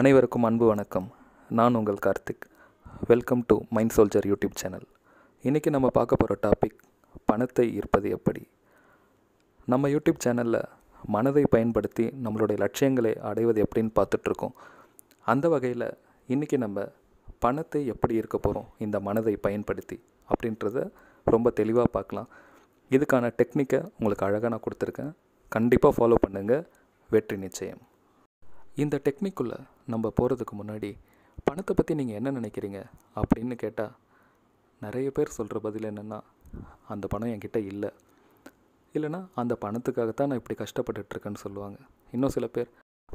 அனைவருக்கும் அன்பு வணக்கம் நான் உங்கள் Karthik welcome to mind soldier YouTube channel இன்றைக்கி நம்ம பார்க்க போகிற டாபிக் பணத்தை ஈர்ப்பது எப்படி நம்ம யூடியூப் சேனலில் மனதை பயன்படுத்தி நம்மளுடைய லட்சியங்களை அடைவது எப்படின்னு பார்த்துட்ருக்கோம் அந்த வகையில் இன்றைக்கி நம்ம பணத்தை எப்படி இருக்க போகிறோம் இந்த மனதை பயன்படுத்தி அப்படின்றத ரொம்ப தெளிவாக பார்க்கலாம் இதுக்கான டெக்னிக்கை உங்களுக்கு அழகாக நான் கொடுத்துருக்கேன் கண்டிப்பாக ஃபாலோ பண்ணுங்கள் வெற்றி நிச்சயம் இந்த டெக்னிக்குள்ளே நம்ம போகிறதுக்கு முன்னாடி பணத்தை பற்றி நீங்கள் என்ன நினைக்கிறீங்க அப்படின்னு கேட்டால் நிறைய பேர் சொல்கிற பதில் என்னென்னா அந்த பணம் என்கிட்ட இல்லை இல்லைனா அந்த பணத்துக்காகத்தான் நான் இப்படி கஷ்டப்பட்டுட்ருக்கேன்னு சொல்லுவாங்க இன்னும் சில பேர்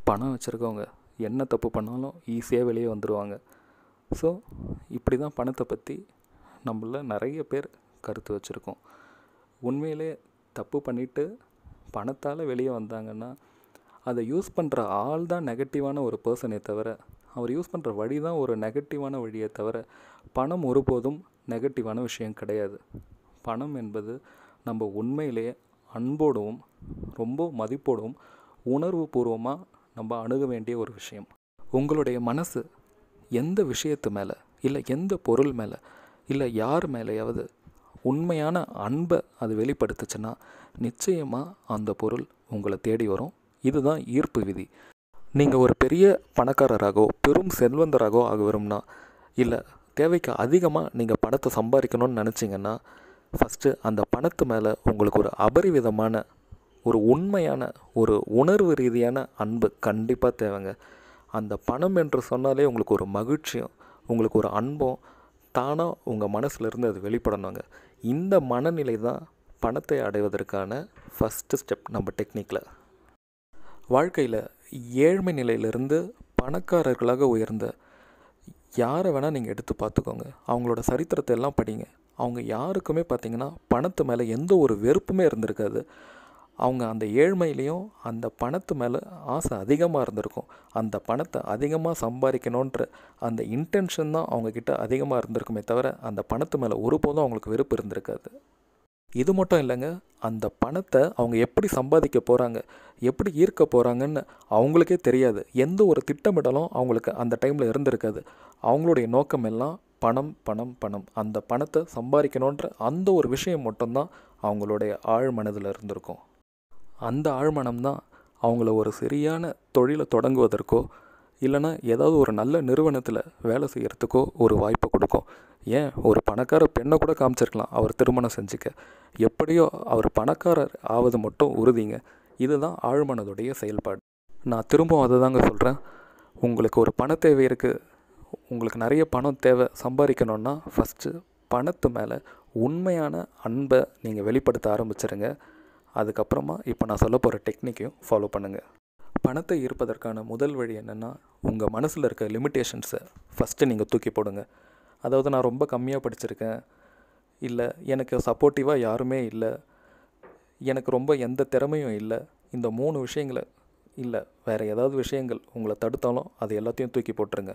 பணம் வச்சுருக்கவங்க என்ன தப்பு பண்ணாலும் ஈஸியாக வெளியே வந்துடுவாங்க ஸோ இப்படி தான் பணத்தை பற்றி நம்மள நிறைய பேர் கருத்து வச்சுருக்கோம் உண்மையிலே தப்பு பண்ணிவிட்டு பணத்தால் வெளியே வந்தாங்கன்னா அதை யூஸ் பண்ணுற ஆள் தான் நெகட்டிவான ஒரு பர்சனே தவிர அவர் யூஸ் பண்ணுற வழி தான் ஒரு நெகட்டிவான வழியை தவிர பணம் ஒருபோதும் நெகட்டிவான விஷயம் கிடையாது பணம் என்பது நம்ம உண்மையிலேயே அன்போடவும் ரொம்ப மதிப்போடவும் உணர்வு பூர்வமாக நம்ம அணுக வேண்டிய ஒரு விஷயம் உங்களுடைய மனசு எந்த விஷயத்து மேலே இல்லை எந்த பொருள் மேலே இல்லை யார் மேலேயாவது உண்மையான அன்பை அது வெளிப்படுத்துச்சுன்னா நிச்சயமாக அந்த பொருள் உங்களை தேடி வரும் இதுதான் ஈர்ப்பு விதி நீங்கள் ஒரு பெரிய பணக்காரராகவோ பெரும் செல்வந்தராகவோ ஆக விரும்புனா இல்லை தேவைக்கு அதிகமாக நீங்கள் பணத்தை சம்பாதிக்கணும்னு நினச்சிங்கன்னா ஃபஸ்ட்டு அந்த பணத்து மேலே உங்களுக்கு ஒரு அபரிவிதமான ஒரு உண்மையான ஒரு உணர்வு ரீதியான அன்பு கண்டிப்பாக தேவைங்க அந்த பணம் என்று சொன்னாலே உங்களுக்கு ஒரு மகிழ்ச்சியும் உங்களுக்கு ஒரு அன்பும் தானாக உங்கள் மனசுலேருந்து அது வெளிப்படணுங்க இந்த மனநிலை தான் பணத்தை அடைவதற்கான ஃபஸ்ட்டு ஸ்டெப் நம்ம டெக்னிக்கில் வாழ்க்கையில் ஏழ்மை நிலையிலிருந்து பணக்காரர்களாக உயர்ந்த யாரை வேணால் நீங்கள் எடுத்து பார்த்துக்கோங்க அவங்களோட சரித்திரத்தை எல்லாம் படிங்க அவங்க யாருக்குமே பார்த்திங்கன்னா பணத்து மேலே எந்த ஒரு வெறுப்புமே இருந்திருக்காது அவங்க அந்த ஏழ்மையிலையும் அந்த பணத்து மேலே ஆசை அதிகமாக இருந்திருக்கும் அந்த பணத்தை அதிகமாக சம்பாதிக்கணுன்ற அந்த இன்டென்ஷன் தான் அவங்கக்கிட்ட அதிகமாக இருந்திருக்குமே தவிர அந்த பணத்து மேலே ஒருபோதும் அவங்களுக்கு வெறுப்பு இருந்திருக்காது இது மட்டும் இல்லைங்க அந்த பணத்தை அவங்க எப்படி சம்பாதிக்க போகிறாங்க எப்படி ஈர்க்க போகிறாங்கன்னு அவங்களுக்கே தெரியாது எந்த ஒரு திட்டமிடலும் அவங்களுக்கு அந்த டைமில் இருந்திருக்காது அவங்களுடைய நோக்கம் எல்லாம் பணம் பணம் பணம் அந்த பணத்தை சம்பாதிக்கணுன்ற அந்த ஒரு விஷயம் மட்டும்தான் அவங்களுடைய ஆழ் மனதில் இருந்திருக்கும் அந்த ஆழ்மனம் தான் அவங்கள ஒரு சரியான தொழிலை தொடங்குவதற்கோ இல்லைனா ஏதாவது ஒரு நல்ல நிறுவனத்தில் வேலை செய்கிறதுக்கோ ஒரு வாய்ப்பு கொடுக்கும் ஏன் ஒரு பணக்கார பெண்ணை கூட காமிச்சிருக்கலாம் அவர் திருமணம் செஞ்சுக்க எப்படியோ அவர் பணக்காரர் ஆவது மட்டும் உறுதிங்க இதுதான் ஆழ்மனதுடைய செயல்பாடு நான் திரும்பவும் அதை தாங்க சொல்கிறேன் உங்களுக்கு ஒரு பண தேவை இருக்குது உங்களுக்கு நிறைய பணம் தேவை சம்பாதிக்கணுன்னா ஃபஸ்ட்டு பணத்து மேலே உண்மையான அன்பை நீங்கள் வெளிப்படுத்த ஆரம்பிச்சுருங்க அதுக்கப்புறமா இப்போ நான் சொல்ல போகிற டெக்னிக்கையும் ஃபாலோ பண்ணுங்கள் பணத்தை ஈர்ப்பதற்கான முதல் வழி என்னென்னா உங்கள் மனசில் இருக்க லிமிட்டேஷன்ஸை ஃபஸ்ட்டு நீங்கள் தூக்கி போடுங்கள் அதாவது நான் ரொம்ப கம்மியாக படிச்சிருக்கேன் இல்லை எனக்கு சப்போர்ட்டிவாக யாருமே இல்லை எனக்கு ரொம்ப எந்த திறமையும் இல்லை இந்த மூணு விஷயங்களை இல்லை வேறு ஏதாவது விஷயங்கள் உங்களை தடுத்தாலும் அது எல்லாத்தையும் தூக்கி போட்டுருங்க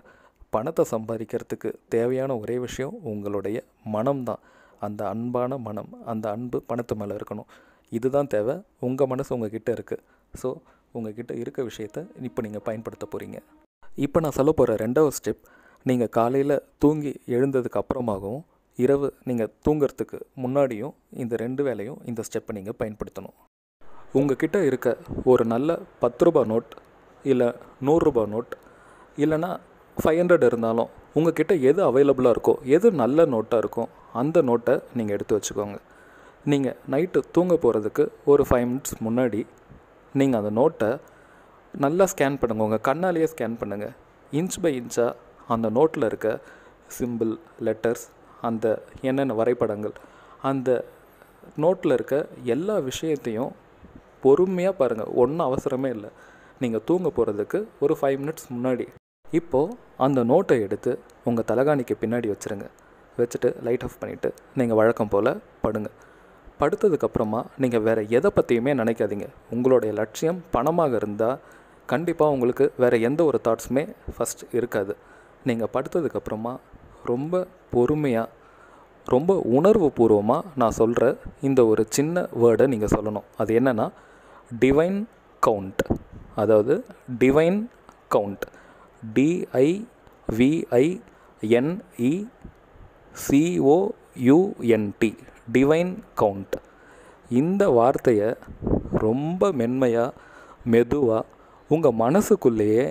பணத்தை சம்பாதிக்கிறதுக்கு தேவையான ஒரே விஷயம் உங்களுடைய மனம்தான் அந்த அன்பான மனம் அந்த அன்பு பணத்து மேலே இருக்கணும் இதுதான் தேவை உங்கள் மனசு உங்ககிட்ட இருக்குது ஸோ கிட்டே இருக்க விஷயத்த இப்போ நீங்கள் பயன்படுத்த போகிறீங்க இப்போ நான் சொல்ல போகிற ரெண்டாவது ஸ்டெப் நீங்கள் காலையில் தூங்கி எழுந்ததுக்கு அப்புறமாகவும் இரவு நீங்கள் தூங்கிறதுக்கு முன்னாடியும் இந்த ரெண்டு வேலையும் இந்த ஸ்டெப்பை நீங்கள் பயன்படுத்தணும் உங்ககிட்ட இருக்க ஒரு நல்ல பத்து ரூபா நோட் இல்லை நூறுரூபா நோட் இல்லைனா ஃபைவ் ஹண்ட்ரட் இருந்தாலும் உங்ககிட்ட எது அவைலபிளாக இருக்கோ எது நல்ல நோட்டாக இருக்கோ அந்த நோட்டை நீங்கள் எடுத்து வச்சுக்கோங்க நீங்கள் நைட்டு தூங்க போகிறதுக்கு ஒரு ஃபைவ் மினிட்ஸ் முன்னாடி நீங்கள் அந்த நோட்டை நல்லா ஸ்கேன் பண்ணுங்கள் உங்கள் கண்ணாலேயே ஸ்கேன் பண்ணுங்கள் இன்ச் பை இன்ச்சாக அந்த நோட்டில் இருக்க சிம்பிள் லெட்டர்ஸ் அந்த என்னென்ன வரைபடங்கள் அந்த நோட்டில் இருக்க எல்லா விஷயத்தையும் பொறுமையாக பாருங்கள் ஒன்றும் அவசரமே இல்லை நீங்கள் தூங்க போகிறதுக்கு ஒரு ஃபைவ் மினிட்ஸ் முன்னாடி இப்போது அந்த நோட்டை எடுத்து உங்கள் தலைகாணிக்கு பின்னாடி வச்சுருங்க வச்சுட்டு லைட் ஆஃப் பண்ணிவிட்டு நீங்கள் வழக்கம் போல் படுங்க படுத்ததுக்கப்புறமா நீங்கள் வேறு எதை பற்றியுமே நினைக்காதீங்க உங்களுடைய லட்சியம் பணமாக இருந்தால் கண்டிப்பாக உங்களுக்கு வேறு எந்த ஒரு தாட்ஸுமே ஃபஸ்ட் இருக்காது நீங்கள் படுத்ததுக்கப்புறமா ரொம்ப பொறுமையாக ரொம்ப உணர்வு பூர்வமாக நான் சொல்கிற இந்த ஒரு சின்ன வேர்டை நீங்கள் சொல்லணும் அது என்னென்னா டிவைன் கவுண்ட் அதாவது divine count D I V I N E C O U N T divine count இந்த வார்த்தையை ரொம்ப மென்மையாக மெதுவாக உங்கள் மனசுக்குள்ளேயே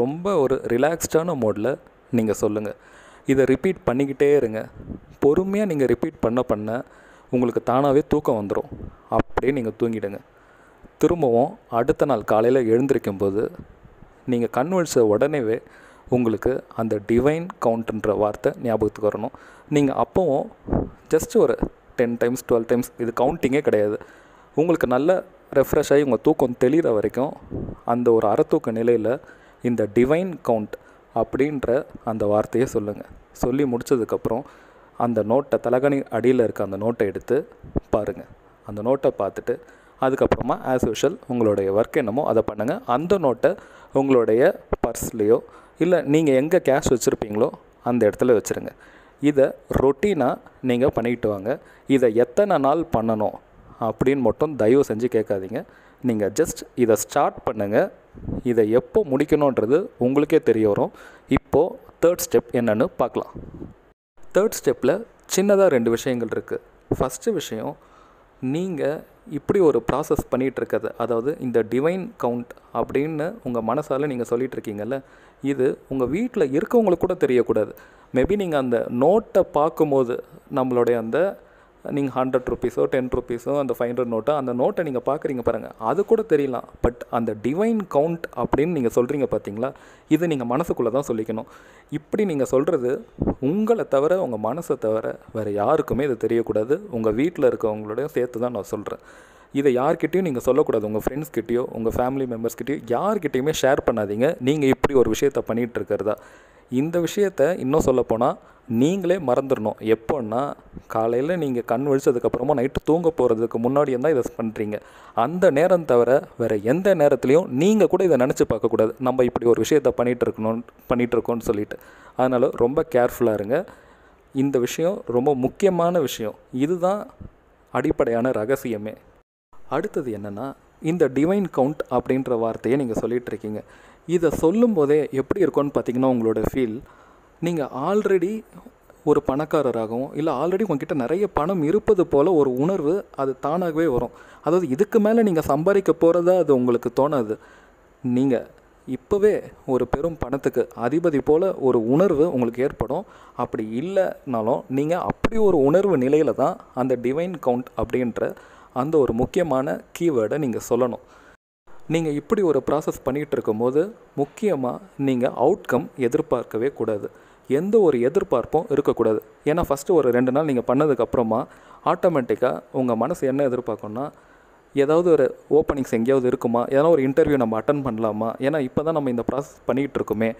ரொம்ப ஒரு ரிலாக்ஸ்டான மோடில் நீங்கள் சொல்லுங்கள் இதை ரிப்பீட் பண்ணிக்கிட்டே இருங்க பொறுமையாக நீங்கள் ரிப்பீட் பண்ண பண்ண உங்களுக்கு தானாகவே தூக்கம் வந்துடும் அப்படியே நீங்கள் தூங்கிடுங்க திரும்பவும் அடுத்த நாள் காலையில் எழுந்திருக்கும் போது நீங்கள் கண் விழிச்ச உடனேவே உங்களுக்கு அந்த டிவைன் கவுண்ட்ன்ற வார்த்தை ஞாபகத்துக்கு வரணும் நீங்கள் அப்போவும் ஜஸ்ட் ஒரு டென் டைம்ஸ் டுவெல் டைம்ஸ் இது கவுண்டிங்கே கிடையாது உங்களுக்கு நல்ல ரெஃப்ரெஷ் ஆகி உங்கள் தூக்கம் தெளிகிற வரைக்கும் அந்த ஒரு அறத்தூக்க நிலையில் இந்த டிவைன் கவுண்ட் அப்படின்ற அந்த வார்த்தையை சொல்லுங்கள் சொல்லி முடித்ததுக்கப்புறம் அந்த நோட்டை தலகணி அடியில் இருக்க அந்த நோட்டை எடுத்து பாருங்கள் அந்த நோட்டை பார்த்துட்டு அதுக்கப்புறமா ஆஸ் யூஷுவல் உங்களுடைய ஒர்க் என்னமோ அதை பண்ணுங்கள் அந்த நோட்டை உங்களுடைய பர்ஸ்லேயோ இல்லை நீங்கள் எங்கே கேஷ் வச்சுருப்பீங்களோ அந்த இடத்துல வச்சுருங்க இதை ரொட்டீனாக நீங்கள் பண்ணிக்கிட்டு வாங்க இதை எத்தனை நாள் பண்ணணும் அப்படின்னு மட்டும் தயவு செஞ்சு கேட்காதீங்க நீங்கள் ஜஸ்ட் இதை ஸ்டார்ட் பண்ணுங்கள் இதை எப்போ முடிக்கணுன்றது உங்களுக்கே தெரிய வரும் இப்போது தேர்ட் ஸ்டெப் என்னென்னு பார்க்கலாம் தேர்ட் ஸ்டெப்பில் சின்னதாக ரெண்டு விஷயங்கள் இருக்குது ஃபஸ்ட்டு விஷயம் நீங்கள் இப்படி ஒரு ப்ராசஸ் பண்ணிகிட்ருக்கிறது அதாவது இந்த டிவைன் கவுண்ட் அப்படின்னு உங்கள் மனசால் நீங்கள் சொல்லிகிட்ருக்கீங்கல்ல இது உங்கள் வீட்டில் இருக்கவங்களுக்கு கூட தெரியக்கூடாது மேபி நீங்கள் அந்த நோட்டை பார்க்கும்போது நம்மளுடைய அந்த நீங்கள் ஹண்ட்ரட் ருபீஸோ டென் ருபீஸோ அந்த ஃபைவ் ஹண்ட்ரட் நோட்டோ அந்த நோட்டை நீங்கள் பார்க்குறீங்க பாருங்கள் அது கூட தெரியலாம் பட் அந்த டிவைன் கவுண்ட் அப்படின்னு நீங்கள் சொல்கிறீங்க பார்த்தீங்களா இது நீங்கள் மனசுக்குள்ளே தான் சொல்லிக்கணும் இப்படி நீங்கள் சொல்கிறது உங்களை தவிர உங்கள் மனசை தவிர வேறு யாருக்குமே இது தெரியக்கூடாது உங்கள் வீட்டில் இருக்கவங்களோடையும் சேர்த்து தான் நான் சொல்கிறேன் இதை யார்கிட்டையும் நீங்கள் சொல்லக்கூடாது உங்கள் கிட்டேயோ உங்கள் ஃபேமிலி மெம்பர்ஸ்கிட்டயோ யார்கிட்டையுமே ஷேர் பண்ணாதீங்க நீங்கள் இப்படி ஒரு விஷயத்தை பண்ணிகிட்டு இருக்கிறதா இந்த விஷயத்தை இன்னும் சொல்லப்போனால் நீங்களே மறந்துடணும் எப்போன்னா காலையில் நீங்கள் கண் வலிச்சதுக்கப்புறமா நைட்டு தூங்க போகிறதுக்கு முன்னாடியே தான் இதை பண்ணுறீங்க அந்த நேரம் தவிர வேறு எந்த நேரத்துலையும் நீங்கள் கூட இதை நினச்சி பார்க்கக்கூடாது நம்ம இப்படி ஒரு விஷயத்த பண்ணிகிட்டு இருக்கணும் பண்ணிகிட்ருக்கோன்னு சொல்லிட்டு அதனால் ரொம்ப கேர்ஃபுல்லாக இருங்க இந்த விஷயம் ரொம்ப முக்கியமான விஷயம் இதுதான் அடிப்படையான ரகசியமே அடுத்தது என்னென்னா இந்த டிவைன் கவுண்ட் அப்படின்ற வார்த்தையை நீங்கள் சொல்லிகிட்ருக்கீங்க இதை சொல்லும் போதே எப்படி இருக்கும்னு பார்த்தீங்கன்னா உங்களோட ஃபீல் நீங்கள் ஆல்ரெடி ஒரு பணக்காரராகவும் இல்லை ஆல்ரெடி உங்ககிட்ட நிறைய பணம் இருப்பது போல் ஒரு உணர்வு அது தானாகவே வரும் அதாவது இதுக்கு மேலே நீங்கள் சம்பாதிக்க போகிறதா அது உங்களுக்கு தோணாது நீங்கள் இப்போவே ஒரு பெரும் பணத்துக்கு அதிபதி போல் ஒரு உணர்வு உங்களுக்கு ஏற்படும் அப்படி இல்லைனாலும் நீங்கள் அப்படி ஒரு உணர்வு நிலையில் தான் அந்த டிவைன் கவுண்ட் அப்படின்ற அந்த ஒரு முக்கியமான கீவேர்டை நீங்கள் சொல்லணும் நீங்கள் இப்படி ஒரு ப்ராசஸ் பண்ணிகிட்டு இருக்கும்போது முக்கியமாக நீங்கள் அவுட்கம் எதிர்பார்க்கவே கூடாது எந்த ஒரு எதிர்பார்ப்பும் இருக்கக்கூடாது ஏன்னா ஃபஸ்ட்டு ஒரு ரெண்டு நாள் நீங்கள் பண்ணதுக்கப்புறமா ஆட்டோமேட்டிக்காக உங்கள் மனசு என்ன எதிர்பார்க்கணும்னா ஏதாவது ஒரு ஓப்பனிங்ஸ் எங்கேயாவது இருக்குமா ஏதாவது ஒரு இன்டர்வியூ நம்ம அட்டன் பண்ணலாமா ஏன்னா இப்போ தான் நம்ம இந்த ப்ராசஸ் பண்ணிகிட்டு இருக்கோமே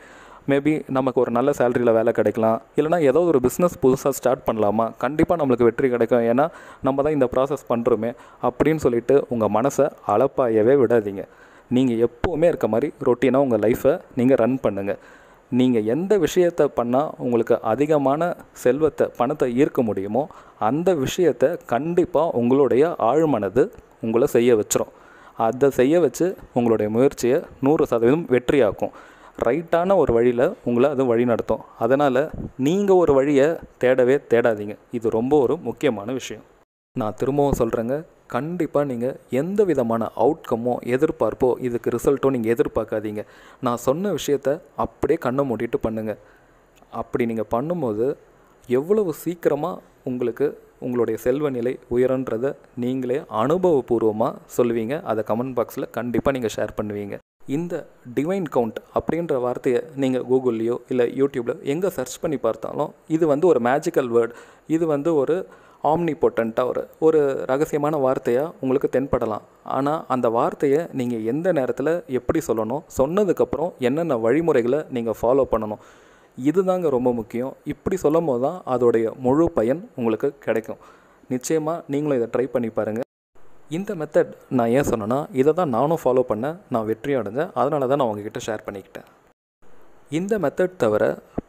மேபி நமக்கு ஒரு நல்ல சேலரியில் வேலை கிடைக்கலாம் இல்லைனா ஏதோ ஒரு பிஸ்னஸ் புதுசாக ஸ்டார்ட் பண்ணலாமா கண்டிப்பாக நம்மளுக்கு வெற்றி கிடைக்கும் ஏன்னா நம்ம தான் இந்த ப்ராசஸ் பண்ணுறோமே அப்படின்னு சொல்லிட்டு உங்கள் மனசை அளப்பாயவே விடாதீங்க நீங்கள் எப்போவுமே இருக்க மாதிரி ரொட்டீனாக உங்கள் லைஃப்பை நீங்கள் ரன் பண்ணுங்கள் நீங்கள் எந்த விஷயத்தை பண்ணால் உங்களுக்கு அதிகமான செல்வத்தை பணத்தை ஈர்க்க முடியுமோ அந்த விஷயத்தை கண்டிப்பாக உங்களுடைய ஆழ்மனது உங்களை செய்ய வச்சிரும் அதை செய்ய வச்சு உங்களுடைய முயற்சியை நூறு சதவீதம் வெற்றியாக்கும் ரைட்டான ஒரு வழியில் உங்களை அது வழி நடத்தும் அதனால் நீங்கள் ஒரு வழியை தேடவே தேடாதீங்க இது ரொம்ப ஒரு முக்கியமான விஷயம் நான் திரும்பவும் சொல்கிறேங்க கண்டிப்பாக நீங்கள் எந்த விதமான அவுட்கம்மோ எதிர்பார்ப்போ இதுக்கு ரிசல்ட்டோ நீங்கள் எதிர்பார்க்காதீங்க நான் சொன்ன விஷயத்த அப்படியே கண்ணை மூடிட்டு பண்ணுங்கள் அப்படி நீங்கள் பண்ணும்போது எவ்வளவு சீக்கிரமாக உங்களுக்கு உங்களுடைய செல்வ நிலை உயரன்றதை நீங்களே அனுபவபூர்வமாக சொல்லுவீங்க அதை கமெண்ட் பாக்ஸில் கண்டிப்பாக நீங்கள் ஷேர் பண்ணுவீங்க இந்த டிவைன் கவுண்ட் அப்படின்ற வார்த்தையை நீங்கள் கூகுள்லேயோ இல்லை யூடியூப்லையோ எங்கே சர்ச் பண்ணி பார்த்தாலும் இது வந்து ஒரு மேஜிக்கல் வேர்டு இது வந்து ஒரு ஆம்னி போட்டண்ட்டாக ஒரு ஒரு ரகசியமான வார்த்தையாக உங்களுக்கு தென்படலாம் ஆனால் அந்த வார்த்தையை நீங்கள் எந்த நேரத்தில் எப்படி சொல்லணும் சொன்னதுக்கப்புறம் என்னென்ன வழிமுறைகளை நீங்கள் ஃபாலோ பண்ணணும் இதுதாங்க ரொம்ப முக்கியம் இப்படி சொல்லும் போது தான் அதோடைய முழு பயன் உங்களுக்கு கிடைக்கும் நிச்சயமாக நீங்களும் இதை ட்ரை பண்ணி பாருங்கள் இந்த மெத்தட் நான் ஏன் சொன்னேன்னா இதை தான் நானும் ஃபாலோ பண்ணேன் நான் வெற்றி அடைஞ்சேன் அதனால தான் நான் உங்ககிட்ட ஷேர் பண்ணிக்கிட்டேன் இந்த மெத்தட் தவிர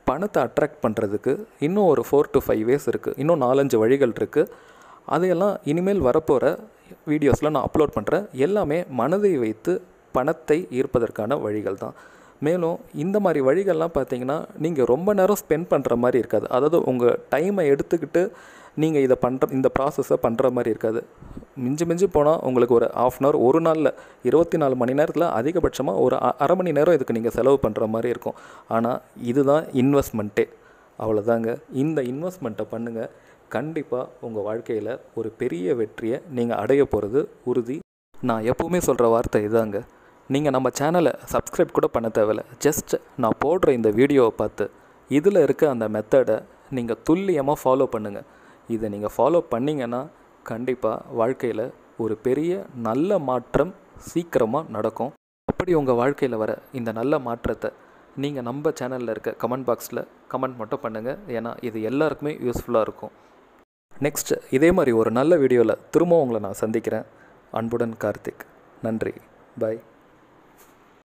பணத்தை அட்ராக்ட் பண்ணுறதுக்கு இன்னும் ஒரு ஃபோர் டு ஃபைவ் வேஸ் இருக்குது இன்னும் நாலஞ்சு வழிகள் இருக்குது அதையெல்லாம் இனிமேல் வரப்போகிற வீடியோஸில் நான் அப்லோட் பண்ணுறேன் எல்லாமே மனதை வைத்து பணத்தை ஈர்ப்பதற்கான வழிகள் தான் மேலும் இந்த மாதிரி வழிகள்லாம் பார்த்தீங்கன்னா நீங்கள் ரொம்ப நேரம் ஸ்பெண்ட் பண்ணுற மாதிரி இருக்காது அதாவது உங்கள் டைமை எடுத்துக்கிட்டு நீங்கள் இதை பண்ணுற இந்த ப்ராசஸை பண்ணுற மாதிரி இருக்காது மிஞ்சி மிஞ்சி போனால் உங்களுக்கு ஒரு ஆஃப் அன் ஹவர் ஒரு நாளில் இருபத்தி நாலு மணி நேரத்தில் அதிகபட்சமாக ஒரு அரை மணி நேரம் இதுக்கு நீங்கள் செலவு பண்ணுற மாதிரி இருக்கும் ஆனால் இதுதான் இன்வெஸ்ட்மெண்ட்டே அவ்வளோதாங்க இந்த இன்வெஸ்ட்மெண்ட்டை பண்ணுங்கள் கண்டிப்பாக உங்கள் வாழ்க்கையில் ஒரு பெரிய வெற்றியை நீங்கள் அடைய போகிறது உறுதி நான் எப்போவுமே சொல்கிற வார்த்தை இதுதாங்க நீங்கள் நம்ம சேனலை சப்ஸ்கிரைப் கூட பண்ண தேவையில்ல ஜஸ்ட் நான் போடுற இந்த வீடியோவை பார்த்து இதில் இருக்க அந்த மெத்தடை நீங்கள் துல்லியமாக ஃபாலோ பண்ணுங்கள் இதை நீங்கள் ஃபாலோ பண்ணிங்கன்னா கண்டிப்பாக வாழ்க்கையில் ஒரு பெரிய நல்ல மாற்றம் சீக்கிரமாக நடக்கும் அப்படி உங்கள் வாழ்க்கையில் வர இந்த நல்ல மாற்றத்தை நீங்கள் நம்ம சேனலில் இருக்க கமெண்ட் பாக்ஸில் கமெண்ட் மட்டும் பண்ணுங்கள் ஏன்னா இது எல்லாருக்குமே யூஸ்ஃபுல்லாக இருக்கும் நெக்ஸ்ட் இதே மாதிரி ஒரு நல்ல வீடியோவில் திரும்பவும் உங்களை நான் சந்திக்கிறேன் அன்புடன் கார்த்திக் நன்றி பாய்